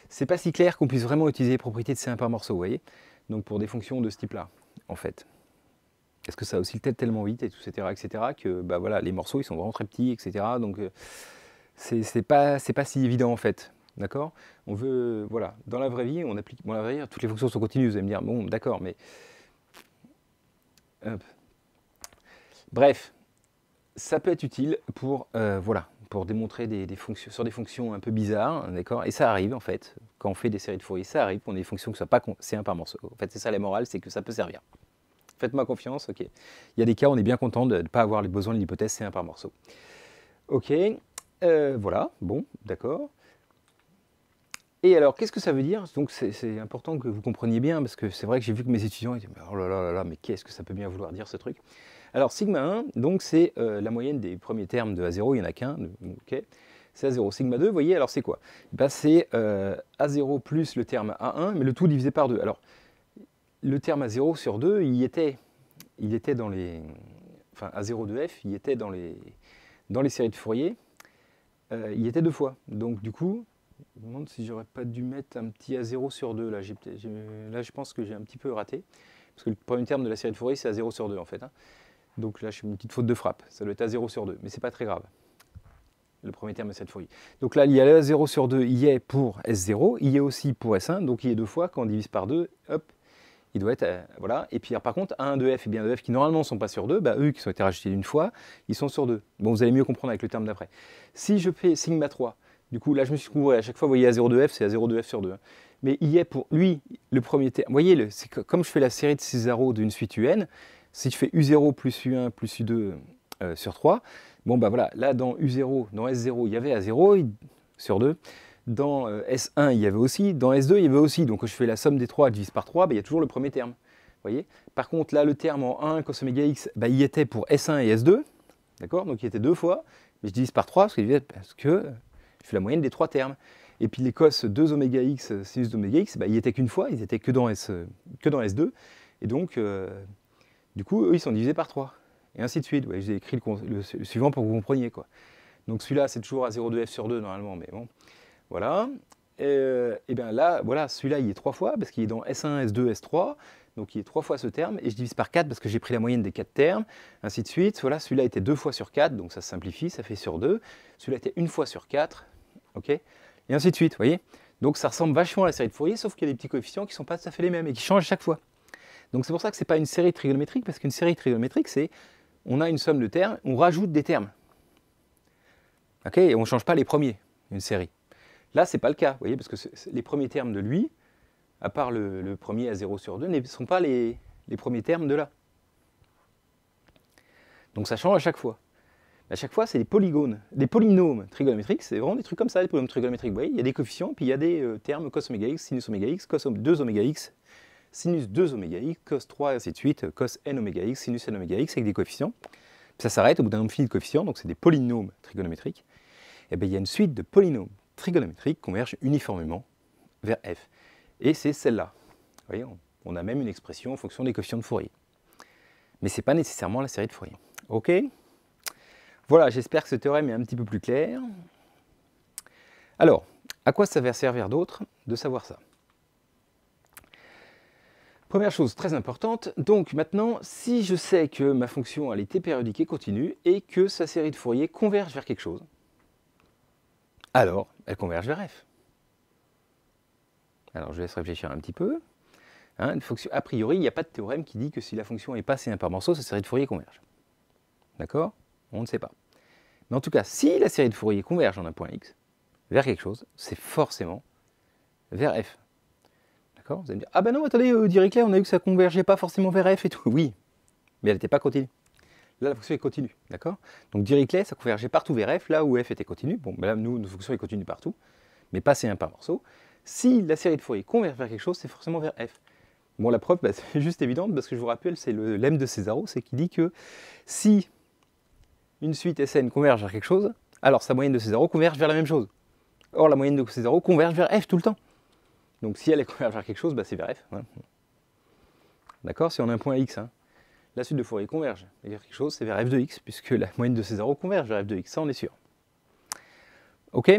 c'est pas si clair qu'on puisse vraiment utiliser les propriétés de C1 par morceau, vous voyez Donc, pour des fonctions de ce type-là, en fait. Est-ce que ça oscille le tellement vite, et tout, etc., etc., que bah, voilà, les morceaux, ils sont vraiment très petits, etc. Donc, euh, c'est pas, pas si évident, en fait. D'accord On veut, voilà, dans la vraie vie, on applique, Bon, la vraie vie, toutes les fonctions sont continues, vous allez me dire, bon, d'accord, mais... Bref, ça peut être utile pour, euh, voilà, pour démontrer sur des fonctions un peu bizarres, d'accord Et ça arrive en fait, quand on fait des séries de Fourier, ça arrive qu'on ait des fonctions qui ne soient pas c'est un par morceau. En fait, c'est ça la morale, c'est que ça peut servir. Faites-moi confiance, ok. Il y a des cas où on est bien content de ne pas avoir les besoins de l'hypothèse c'est un par morceau. Ok, euh, voilà, bon, d'accord. Et alors, qu'est-ce que ça veut dire Donc, c'est important que vous compreniez bien, parce que c'est vrai que j'ai vu que mes étudiants étaient Oh là là là là, mais qu'est-ce que ça peut bien vouloir dire ce truc alors sigma 1, donc c'est euh, la moyenne des premiers termes de A0, il n'y en a qu'un, c'est A0. Sigma 2, vous voyez, alors c'est quoi eh ben, C'est euh, A0 plus le terme A1, mais le tout divisé par 2. Alors, le terme A0 sur 2, il était, il était dans les... Enfin, A0 de F, il était dans les, dans les séries de Fourier. Euh, il était deux fois. Donc, du coup, je me demande si j'aurais pas dû mettre un petit A0 sur 2. Là, là je pense que j'ai un petit peu raté. Parce que le premier terme de la série de Fourier, c'est A0 sur 2, en fait. Hein. Donc là, je fais une petite faute de frappe. Ça doit être à 0 sur 2, mais ce n'est pas très grave. Le premier terme de cette folie. Donc là, il y a 0 sur 2, il y est pour S0, il y est aussi pour S1, donc il y est deux fois. Quand on divise par 2, hop, il doit être. Euh, voilà. Et puis, par contre, 1, 2F et bien 2F qui normalement ne sont pas sur 2, bah, eux qui sont été rajoutés d'une fois, ils sont sur 2. Bon, vous allez mieux comprendre avec le terme d'après. Si je fais sigma 3, du coup, là, je me suis couvert. À chaque fois, vous voyez, à 0,2f, c'est à 0,2f sur 2. Hein. Mais il y est pour lui le premier terme. Vous voyez, c'est comme je fais la série de ces arrows d'une suite un, si je fais U0 plus U1 plus U2 euh, sur 3, bon bah voilà, là dans U0, dans S0, il y avait A0 sur 2. Dans euh, S1, il y avait aussi. Dans S2, il y avait aussi. Donc quand je fais la somme des 3 divise par 3, bah, il y a toujours le premier terme. Voyez Par contre, là, le terme en 1 cos oméga x, bah, il était pour S1 et S2. D'accord Donc il était deux fois. Mais je divise par 3 parce que, parce je fais la moyenne des trois termes. Et puis les cos 2 oméga x, sinus oméga x, bah, il n'y était qu'une fois, ils étaient que dans, S, que dans S2. Et donc, euh, du coup, eux, ils sont divisés par 3. Et ainsi de suite. J'ai écrit le, suivant pour que vous compreniez. Quoi. Donc celui-là, c'est toujours à 0,2f sur 2 normalement, mais bon. Voilà. et euh, bien là, voilà, celui-là, il est 3 fois, parce qu'il est dans S1, S2, S3. Donc il est 3 fois ce terme, et je divise par 4 parce que j'ai pris la moyenne des 4 termes, ainsi de suite. Voilà, celui-là était 2 fois sur 4, donc ça se simplifie, ça fait sur 2. Celui-là était 1 fois sur 4, ok Et ainsi de suite, voyez Donc ça ressemble vachement à la série de Fourier, sauf qu'il y a des petits coefficients qui ne sont pas tout à fait les mêmes et qui changent chaque fois. Donc c'est pour ça que ce n'est pas une série trigonométrique, parce qu'une série trigonométrique, c'est on a une somme de termes, on rajoute des termes. et on ne change pas les premiers, d'une série. Là, ce n'est pas le cas, vous voyez, parce que les premiers termes de lui, à part le, premier à 0 sur 2, ne sont pas les, premiers termes de là. Donc ça change à chaque fois. À chaque fois, c'est des polygones, des polynômes trigonométriques, c'est vraiment des trucs comme ça, des polynômes trigonométriques. Vous voyez, il y a des coefficients, puis il y a des euh, termes cos x, sinus x, cos 2 oméga sinus 2 oméga cos 3 et ainsi de suite, cos n oméga x, sinus n oméga x avec des coefficients. ça s'arrête au bout d'un nombre fini de coefficients, donc c'est des polynômes trigonométriques. Et eh bien il y a une suite de polynômes trigonométriques qui convergent uniformément vers f. Et c'est celle-là. Vous voyez, on a même une expression en fonction des coefficients de Fourier. Mais ce n'est pas nécessairement la série de Fourier. OK Voilà, j'espère que ce théorème est un petit peu plus clair. Alors, à quoi ça va servir d'autre de savoir ça Première chose très importante, donc maintenant, si je sais que ma fonction elle été périodique et continue et que sa série de Fourier converge vers quelque chose, alors elle converge vers f. Alors je laisse réfléchir un petit peu. Hein, une fonction, a priori, il n'y a pas de théorème qui dit que si la fonction est passée un par morceau, sa série de Fourier converge. D'accord On ne sait pas. Mais en tout cas, si la série de Fourier converge en un point x vers quelque chose, c'est forcément vers f. Vous allez me dire, ah ben non, attendez, euh, Dirichlet, on a vu que ça convergeait pas forcément vers F et tout. Oui, mais elle n'était pas continue. Là, la fonction est continue, d'accord Donc Dirichlet, ça convergeait partout vers F, là où F était continue. Bon, ben là, nous, notre fonction est continue partout, mais pas c'est un par morceau. Si la série de Fourier converge vers quelque chose, c'est forcément vers F. Bon, la preuve, (laughs) bah, c'est juste évidente, parce que je vous rappelle, c'est le lemme de Césaro, c'est qu'il dit que si une suite Sn converge vers quelque chose, alors sa moyenne de Césaro converge vers la même chose. Or, la moyenne de Césaro converge vers F tout le temps. Donc si elle (laughs) converge vers quelque chose, bah, c'est vers f. D'accord Si on a un point x, hein. la suite de Fourier converge vers quelque chose, c'est vers f de x, puisque la moyenne de ces arrows converge vers f de x, ça on est sûr. Ok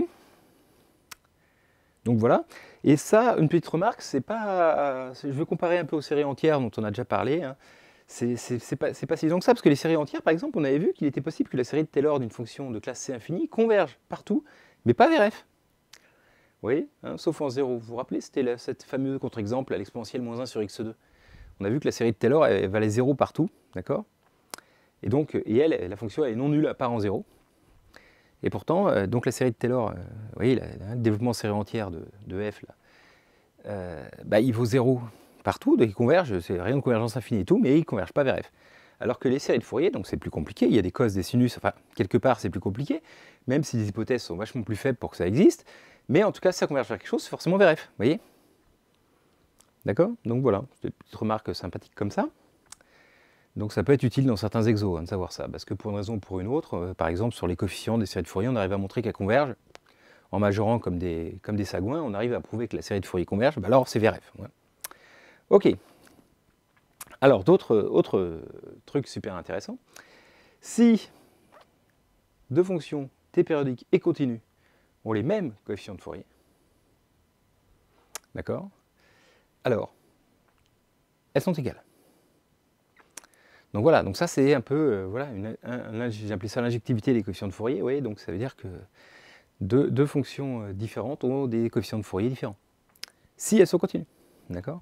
donc voilà. Et ça, une petite remarque, c'est pas. Je veux comparer un peu aux séries entières dont on a déjà parlé. Hein. C'est pas, pas, si long que ça, parce que les séries entières, par exemple, on avait vu qu'il était possible que la série de Taylor d'une fonction de classe C infinie converge partout, mais pas vers F. Oui, hein, sauf en 0. Vous vous rappelez, c'était cette fameuse contre-exemple à l'exponentielle moins 1 sur x2. On a vu que la série de Taylor, valait zéro partout, d'accord Et donc, et elle, la fonction, elle est non nulle à part en 0. Et pourtant, euh, donc la série de Taylor, euh, vous voyez, le développement série entière de, f, euh, bah, il vaut 0 partout, donc il converge, c'est rien de convergence infinie et tout, mais il ne converge pas vers f. Alors que les séries de Fourier, donc c'est plus compliqué, il y a des causes, des sinus, enfin, quelque part c'est plus compliqué, même si les hypothèses sont vachement plus faibles pour que ça existe, mais en tout cas, si ça converge vers quelque chose, c'est forcément VRF, vous voyez D'accord Donc voilà, c'est une petite remarque sympathique comme ça. Donc ça peut être utile dans certains exos hein, de savoir ça, parce que pour une raison ou pour une autre, euh, par exemple sur les coefficients des séries de Fourier, on arrive à montrer qu'elles convergent. En majorant comme des, comme des sagouins, on arrive à prouver que la série de Fourier converge, bah alors c'est VRF. Ok. Alors d'autres autres trucs super intéressants. Si deux fonctions t périodiques et continues ont les mêmes coefficients de Fourier. D'accord Alors, elles sont égales. Donc voilà, donc ça c'est un peu, euh, voilà, j'ai ça l'injectivité des coefficients de Fourier, voyez, donc ça veut dire que deux, fonctions euh, différentes ont des coefficients de Fourier différents. Si elles sont continues, d'accord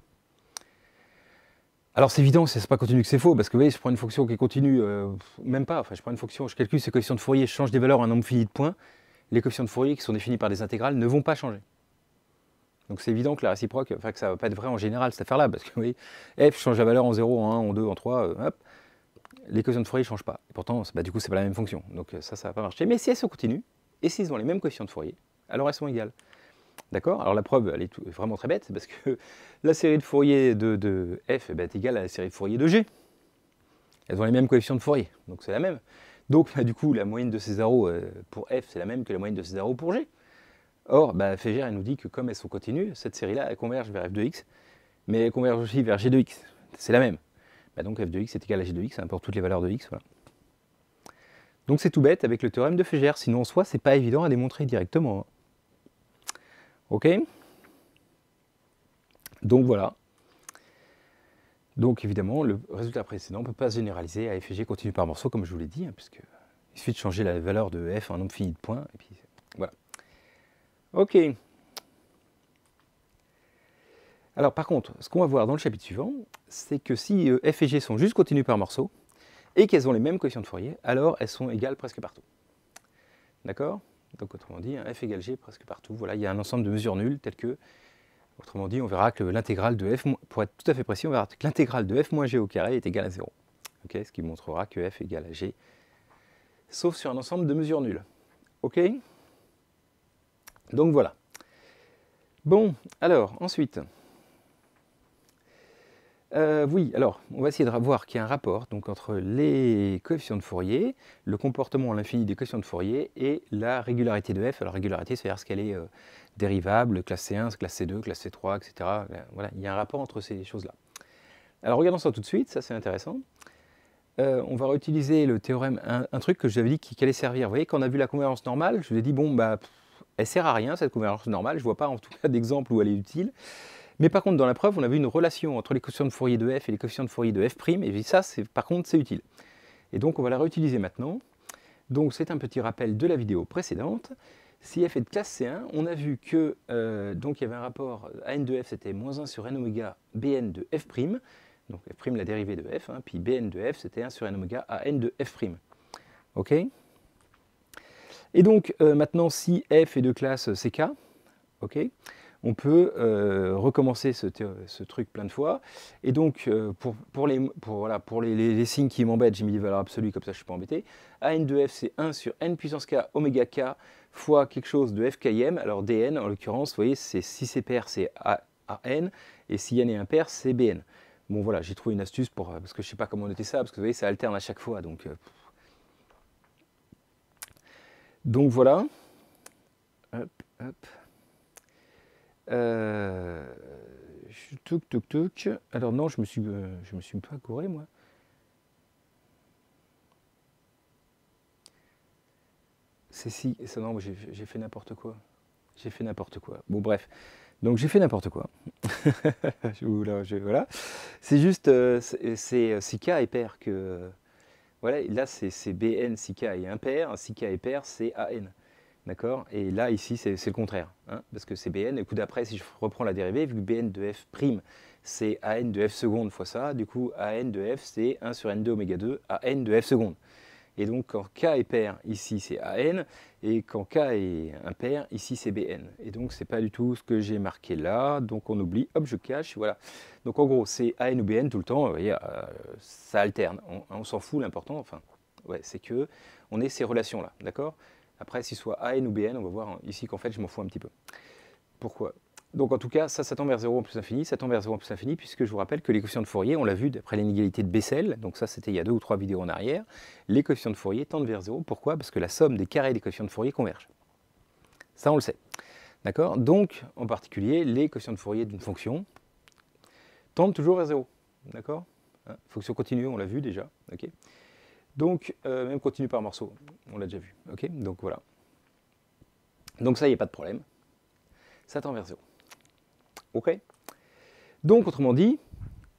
alors c'est évident, c'est pas continu que c'est faux, parce que vous voyez, je prends une fonction qui est continue, euh, même pas, enfin je prends une fonction, je calcule ses coefficients de Fourier, je change des valeurs à un nombre fini de points, les coefficients de Fourier qui sont définis par des intégrales ne vont pas changer. Donc c'est évident que la réciproque, enfin que ça ne va pas être vrai en général cette affaire-là, parce que vous voyez, f eh, change la valeur en 0, en 1, en 2, en 3, euh, hop, les coefficients de Fourier ne changent pas. Et pourtant, bah, du coup, c'est pas la même fonction, donc euh, ça, ça va pas marcher. Mais si elles sont continues, et s'ils ont les mêmes coefficients de Fourier, alors elles sont égales. D'accord Alors la preuve, elle est vraiment très bête, parce que la série de Fourier de, f eh ben, est égale à la série de Fourier de g. Elles ont les mêmes coefficients de Fourier, donc c'est la même. Donc, bah, du coup, la moyenne de ces euh, pour F, c'est la même que la moyenne de ces pour G. Or, bah, Fégère, nous dit que comme elles sont continues, cette série-là, elle converge vers f de x, mais elle converge aussi vers g de x. C'est la même. Bah, donc f de x est égal à g de x, importe toutes les valeurs de x. Donc c'est tout bête avec le théorème de Fégère, sinon en soi, c'est pas évident à démontrer directement. Hein. Ok Donc voilà, donc évidemment, le résultat précédent ne peut pas se généraliser à f g continu par morceau, comme je vous l'ai dit, puisqu'il hein, puisque il suffit de changer la valeur de f en nombre fini de points, et puis voilà. Ok. Alors par contre, ce qu'on va voir dans le chapitre suivant, c'est que si euh, f et g sont juste continu par morceau, et qu'elles ont les mêmes coefficients de Fourier, alors elles sont égales presque partout. D'accord Donc autrement dit, f égale g presque partout. Voilà, il y a un ensemble de mesures nulles telles que Autrement dit, on verra que l'intégrale de f, pour être tout à fait précis, on verra que l'intégrale de f moins g au carré est égale à 0. ce qui montrera que f égal à g, sauf sur un ensemble de mesures nulles. OK Donc voilà. Bon, alors, ensuite. Euh, oui, alors, on va essayer de voir qu'il y a un rapport donc, entre les coefficients de Fourier, le comportement à l'infini des coefficients de Fourier et la régularité de f. Alors, régularité, c'est-à-dire ce qu'elle est, euh, classe c 1, c 2, c 3, etc. Voilà, il y a un rapport entre ces choses-là. Alors regardons ça tout de suite, ça c'est intéressant. Euh, on va réutiliser le théorème, un, truc que j'avais dit qui allait servir. Vous voyez, quand on a vu la convergence normale, je vous ai dit, bon, bah, elle sert à rien cette convergence normale, je ne vois pas en tout cas (laughs) d'exemple où elle est utile. Mais par contre, dans la preuve, on a vu une relation entre les coefficients de Fourier de f et les coefficients de Fourier de f', et ça, par contre, c'est utile. Et donc, on va la réutiliser maintenant. Donc, c'est un petit rappel de la vidéo précédente. Si F est de classe C1, on a vu que euh, donc il y avait un rapport AN de F, c'était moins 1 sur N oméga BN de F', donc F', la dérivée de F, hein, puis BN de F, c'était 1 sur N oméga AN de F'. OK Et donc, euh, maintenant, si F est de classe CK, OK on peut euh, recommencer ce, truc plein de fois. Et donc, euh, pour, les, signes qui m'embêtent, j'ai mis des valeurs absolues, comme ça je ne suis pas embêté. an de f c'est 1 sur n puissance k oméga k fois quelque chose de fkm. Alors dn, en l'occurrence, vous voyez, c'est si c'est pair, c'est an, et si n est impair, c'est bn. Bon voilà, j'ai trouvé une astuce pour, euh, parce que je ne sais pas comment noter ça, parce que vous voyez, ça alterne à chaque fois. Donc, donc voilà. Hop, hop. Euh, Alors non, je me suis, euh, je me suis pas couré moi. C'est si, ça non, j'ai fait n'importe quoi. J'ai fait n'importe quoi. Bon bref, donc j'ai fait n'importe quoi. (laughs) voilà, c'est juste, euh, c'est c'est K et pair que, euh, voilà, là c'est BN, K et impair, k et pair, c'est AN. D'accord Et là, ici, c'est le contraire. Hein, parce que c'est Bn. Et coup d'après, si je reprends la dérivée, vu que Bn de f prime, c'est An de f seconde fois ça, du coup, An de f, c'est 1 sur N2 oméga 2, An de f seconde. Et donc, quand K est pair, ici, c'est An. Et quand K est impair, ici, c'est Bn. Et donc, c'est pas du tout ce que j'ai marqué là. Donc, on oublie. Hop, je cache. Voilà. Donc, en gros, c'est An ou Bn tout le temps. Euh, ça alterne. On, s'en fout. L'important, enfin, c'est que on ait ces relations-là. D'accord après, s'il soit a n ou BN, on va voir ici qu'en fait, je m'en fous un petit peu. Pourquoi donc en tout cas, ça, ça tend vers 0 en plus infini, ça tend vers 0 en plus infini, puisque je vous rappelle que les coefficients de Fourier, on l'a vu d'après l'inégalité de Bessel, donc ça c'était il y a deux ou trois vidéos en arrière, les coefficients de Fourier tendent vers 0. Pourquoi Parce que la somme des carrés des coefficients de Fourier converge. Ça on le sait. D'accord Donc en particulier, les coefficients de Fourier d'une fonction tendent toujours vers 0. D'accord hein Fonction continue, on l'a vu déjà. Donc, euh, même continue par morceau, on l'a déjà vu. Ok, donc voilà. Donc ça, il n'y a pas de problème. Ça tend vers 0. Ok Donc, autrement dit,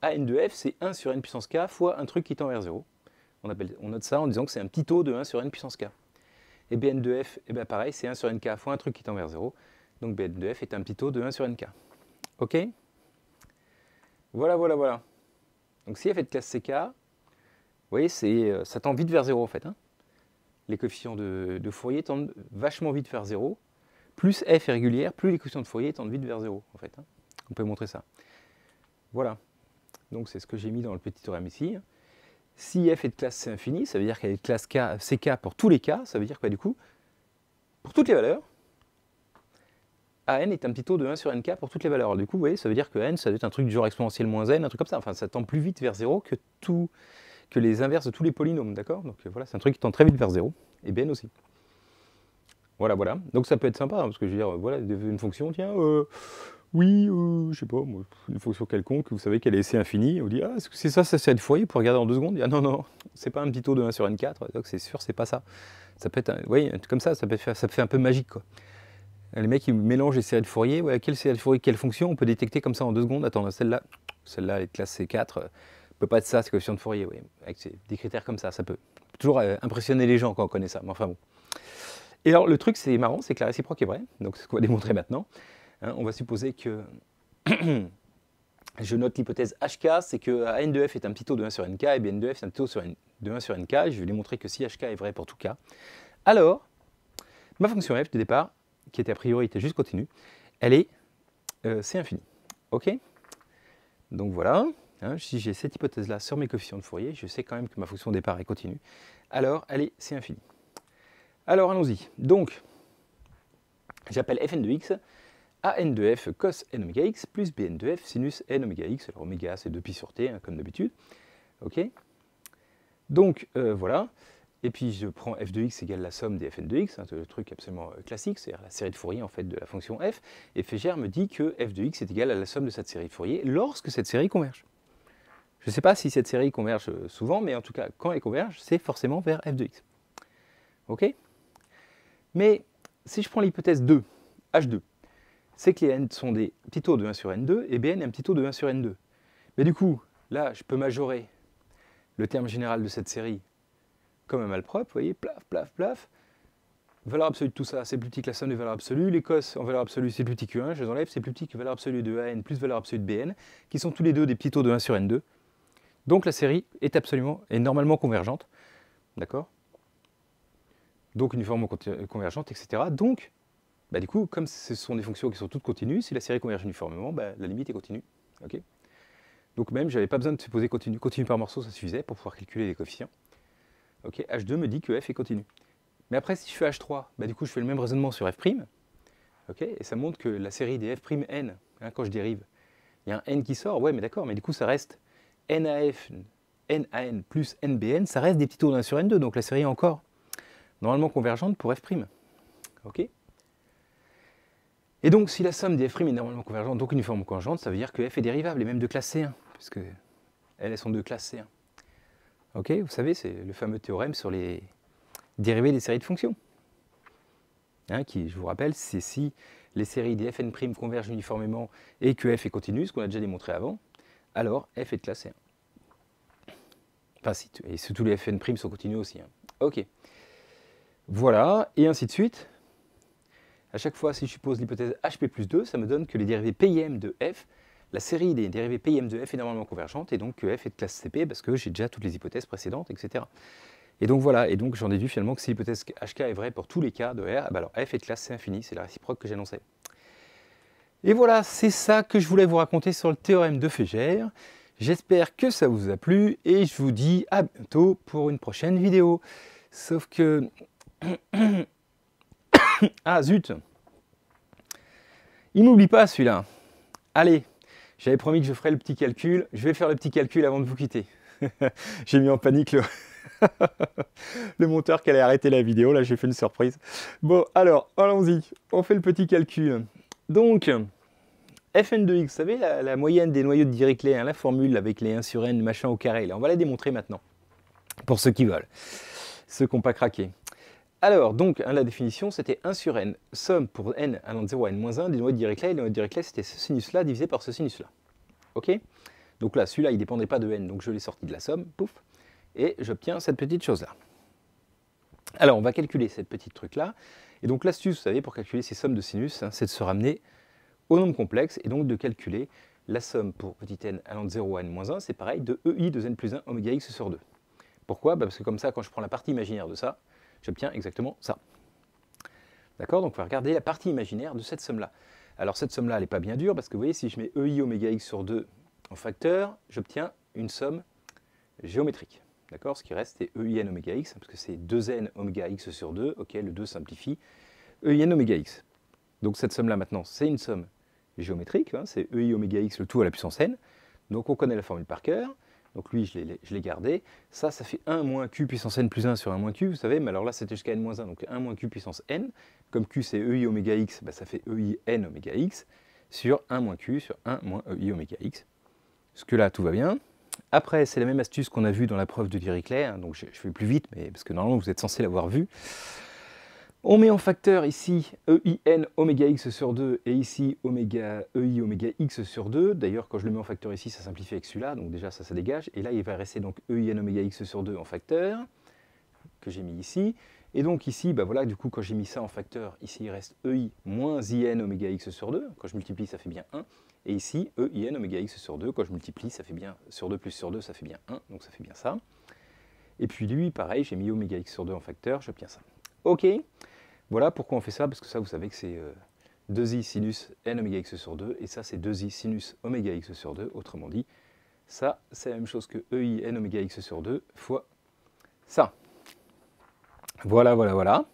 a n de f, c'est 1 sur n puissance k fois un truc qui tend vers 0. On, note ça en disant que c'est un petit taux de 1 sur n puissance k. Et bn de f, eh ben, pareil, c'est 1 sur n k fois un truc qui tend vers 0. Donc bn de f est un petit taux de 1 sur nk. Ok Voilà, voilà, voilà. Donc si f est de classe ck, vous voyez, euh, ça tend vite vers 0, en fait. Hein. les coefficients de, Fourier tendent vachement vite vers 0. Plus f est régulière, plus les coefficients de Fourier tendent vite vers 0, en fait. Hein. On peut montrer ça. Voilà. Donc c'est ce que j'ai mis dans le petit théorème ici. Si f est de classe C infini, ça veut dire qu'elle est de classe K, CK pour tous les cas, ça veut dire que du coup, pour toutes les valeurs, AN est un petit taux de 1 sur NK pour toutes les valeurs. du coup, vous voyez, ça veut dire que N, ça doit être un truc du genre exponentiel moins N, un truc comme ça. Enfin, ça tend plus vite vers 0 que tout, que les inverses de tous les polynômes, d'accord Donc euh, voilà, c'est un truc qui tend très vite vers 0, et bien aussi. Voilà, voilà. Donc ça peut être sympa, hein, parce que je veux dire, euh, voilà, une fonction, tiens, euh, oui, je je sais pas, une fonction quelconque, vous savez qu'elle est assez infinie. on dit, ah, c'est ça, ça, c'est de foyer, pour regarder en deux secondes, ah, non, non, c'est pas un petit taux de 1 sur N4, donc c'est sûr, c'est pas ça. Ça peut être, un, oui, comme ça, ça peut faire, ça fait un peu magique, quoi. Les mecs, ils mélangent les séries de Fourier. quelle série de Fourier, quelle fonction on peut détecter comme ça en deux secondes Attends, celle-là, celle-là, est classe C4 peut pas être ça, c'est coefficient de Fourier, oui. Avec des critères comme ça, ça peut toujours euh, impressionner les gens quand on connaît ça, mais enfin bon. Et alors le truc, c'est marrant, c'est que la réciproque est vraie, donc c'est ce qu'on va démontrer maintenant. Hein. on va supposer que... (clears throat) je note l'hypothèse HK, c'est que n de f est un petit taux de 1 sur nk, et bien n de f est un petit taux de 1 sur nk, je vais démontrer que si hk est vrai pour tout cas, alors ma fonction f de départ, qui était a priori était juste continue, elle est euh, C c'est infini. Ok Donc voilà. Hein, si j'ai cette hypothèse-là sur mes coefficients de Fourier, je sais quand même que ma fonction départ est continue. Alors, allez, c'est infini. Alors, allons-y. Donc, j'appelle fn de x à n de f cos n omega x plus bn de f sinus n oméga x. Alors, oméga, c'est 2pi sur t, hein, comme d'habitude. OK Donc, euh, voilà. Et puis, je prends f de x égale la somme des fn de x, Un hein, le truc absolument euh, classique, c'est-à-dire la série de Fourier, en fait, de la fonction f. Et Fégère me dit que f de x est égal à la somme de cette série de Fourier lorsque cette série converge. Je ne sais pas si cette série converge euh, souvent, mais en tout cas, quand elle converge, c'est forcément vers f de x. OK Mais si je prends l'hypothèse 2, h2, c'est que les n sont des petits taux de 1 sur n2 et bn est un petit taux de 1 sur n2. Mais du coup, là, je peux majorer le terme général de cette série comme un malpropre, vous voyez, plaf, plaf, plaf. Valeur absolue de tout ça, c'est plus petit que la somme des valeurs absolues. Les en valeur absolue, c'est plus petit que 1. Je les enlève, c'est plus petit que valeur absolue de an plus valeur absolue de bn, qui sont tous les deux des petits taux de 1 sur n2. Donc la série est absolument normalement convergente. D'accord Donc uniformément convergente, etc. Donc, bah, du coup, comme ce sont des fonctions qui sont toutes continues, si la série converge uniformément, bah, la limite est continue. ok donc même, je n'avais pas besoin de supposer continue continue par morceau, ça suffisait pour pouvoir calculer les coefficients. Ok, H2 me dit que f est continue. Mais après, si je fais H3, bah, du coup, je fais le même raisonnement sur f'. ok, et ça montre que la série des f'n, n, hein, quand je dérive, il y a un n qui sort, ouais, mais d'accord, mais du coup, ça reste NAF, NAN plus NBN, ça reste des petits taux d'un sur N2, donc la série est encore normalement convergente pour F'. Ok Et donc si la somme des F' est normalement convergente, donc uniforme convergente, ça veut dire que F est dérivable, et même de classe C1, puisque elles sont de classe C1. Ok Vous savez, c'est le fameux théorème sur les dérivés des séries de fonctions. Hein, qui, je vous rappelle, c'est si les séries des Fn' convergent uniformément et que F est continue, ce qu'on a déjà démontré avant, alors F est classé. Enfin, si, et si tous les Fn' sont continues aussi. Hein. Ok. Voilà, et ainsi de suite. À chaque fois, si je suppose l'hypothèse HP plus 2, ça me donne que les dérivées PIM de F, la série des dérivées PIM de F est normalement convergente, et donc que F est de classe CP, parce que j'ai déjà toutes les hypothèses précédentes, etc. Et donc voilà, et donc j'en déduis finalement que si l'hypothèse HK est vraie pour tous les cas de R, eh ben alors F est de classe C infini, c'est la réciproque que j'annonçais. Et voilà, c'est ça que je voulais vous raconter sur le théorème de Fégère. J'espère que ça vous a plu et je vous dis à bientôt pour une prochaine vidéo. Sauf que... (coughs) ah zut Il n'oublie pas celui-là. Allez, j'avais promis que je ferais le petit calcul. Je vais faire le petit calcul avant de vous quitter. (laughs) j'ai mis en panique le... (laughs) le monteur qui allait arrêter la vidéo. Là, j'ai fait une surprise. Bon, alors, allons-y. On fait le petit calcul. Donc, fn de x vous savez, la, moyenne des noyaux de Dirichlet, hein, la formule avec les 1 sur n, machin au carré, là, on va la démontrer maintenant, pour ceux qui veulent, ceux qui n'ont pas craqué. Alors, donc, hein, la définition, c'était 1 sur n, somme pour n allant de 0 à n-1 des noyaux de Dirichlet, et les noyaux de Dirichlet, c'était ce sinus-là divisé par ce sinus-là. OK Donc là, celui-là, il ne dépendait pas de n, donc je l'ai sorti de la somme, pouf, et j'obtiens cette petite chose-là. Alors, on va calculer cette petite truc-là, et donc l'astuce, vous savez, pour calculer ces sommes de sinus, hein, c'est de se ramener au nombre complexe et donc de calculer la somme pour petit n allant de 0 à n-1, c'est pareil, de EI de n plus 1 oméga x sur 2. Pourquoi bah, Parce que comme ça, quand je prends la partie imaginaire de ça, j'obtiens exactement ça. D'accord Donc on va regarder la partie imaginaire de cette somme-là. Alors cette somme-là, elle n'est pas bien dure, parce que vous voyez, si je mets EI oméga x sur 2 en facteur, j'obtiens une somme géométrique. Ce qui reste, c'est n oméga x, parce que c'est 2n oméga x sur 2. Ok, le 2 simplifie. EIN oméga x. Donc cette somme-là, maintenant, c'est une somme géométrique. Hein, c'est EI oméga x, le tout à la puissance n. Donc on connaît la formule par cœur. Donc lui, je l'ai gardé. Ça, ça fait 1 moins q puissance n plus 1 sur 1 q, vous savez, mais alors là, c'était jusqu'à n moins 1, donc 1 moins q puissance n. Comme q, c'est ei oméga x, bah, ça fait ei n oméga x sur 1 q sur 1 moins ei oméga x. Ce que là, tout va bien. Après, c'est la même astuce qu'on a vu dans la preuve de Dirichlet, hein, donc je, je, fais plus vite, mais parce que normalement vous êtes censé l'avoir vu. On met en facteur ici EIN oméga x sur 2 et ici oméga EI oméga x sur 2. D'ailleurs, quand je le mets en facteur ici, ça simplifie avec celui-là, donc déjà ça, ça dégage. Et là, il va rester donc EIN oméga x sur 2 en facteur, que j'ai mis ici. Et donc ici, bah voilà, du coup, quand j'ai mis ça en facteur, ici il reste EI moins IN oméga x sur 2. Quand je multiplie, ça fait bien 1. Et ici, E, I, N, oméga x sur 2, quand je multiplie, ça fait bien sur 2 plus sur 2, ça fait bien 1, donc ça fait bien ça. Et puis lui, pareil, j'ai mis oméga x sur 2 en facteur, j'obtiens ça. Ok, voilà pourquoi on fait ça, parce que ça, vous savez que c'est 2i euh, sinus n oméga x sur 2, et ça, c'est 2i sinus oméga x sur 2, autrement dit, ça, c'est la même chose que E, n oméga x sur 2 fois ça. Voilà, voilà, voilà.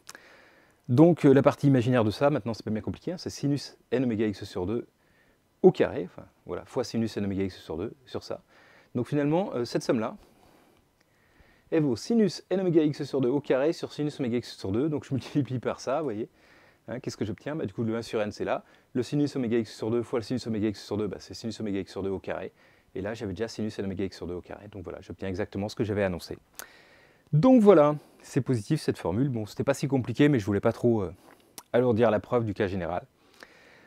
Donc euh, la partie imaginaire de ça, maintenant c'est pas bien compliqué, hein, c'est sinus n oméga x sur 2 au carré, enfin, voilà, fois sinus sin x sur 2, sur ça. Donc finalement, euh, cette somme-là, elle vaut sinus n x sur 2 au carré sur sinus oméga x sur 2, donc je (laughs) multiplie par ça, vous voyez. Hein, qu'est-ce que j'obtiens bah, Du coup, le 1 sur n, c'est là. Le sinus oméga x sur 2 fois le sinus oméga x sur 2, bah, c'est sinus oméga x sur 2 au carré. Et là, j'avais déjà sinus n x sur 2 au carré, donc voilà, j'obtiens exactement ce que j'avais annoncé. Donc voilà, c'est positif cette formule. Bon, c'était pas si compliqué, mais je voulais pas trop euh, alourdir la preuve du cas général.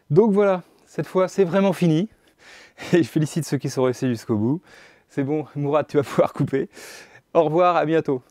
Donc voilà, cette fois c'est vraiment fini. Et je félicite ceux qui sont restés jusqu'au bout. C'est bon, Mourad, tu vas pouvoir couper. Au revoir, à bientôt.